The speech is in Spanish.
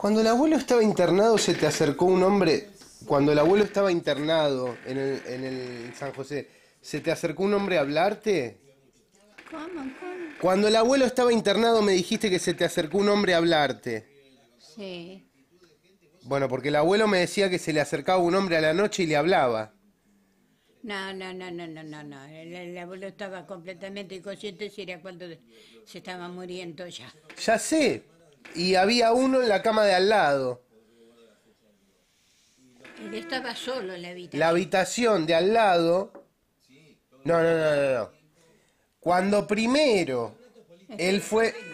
Cuando el abuelo estaba internado se te acercó un hombre, cuando el abuelo estaba internado en el, en el San José, ¿se te acercó un hombre a hablarte? ¿Cómo, Cuando el abuelo estaba internado me dijiste que se te acercó un hombre a hablarte. Sí. Bueno, porque el abuelo me decía que se le acercaba un hombre a la noche y le hablaba. No, no, no, no, no, no, no. El, abuelo estaba completamente inconsciente si era cuando se estaba muriendo ya. Ya sé, y había uno en la cama de al lado. Él estaba solo en la habitación. La habitación de al lado. No, no, no, no. no. Cuando primero él fue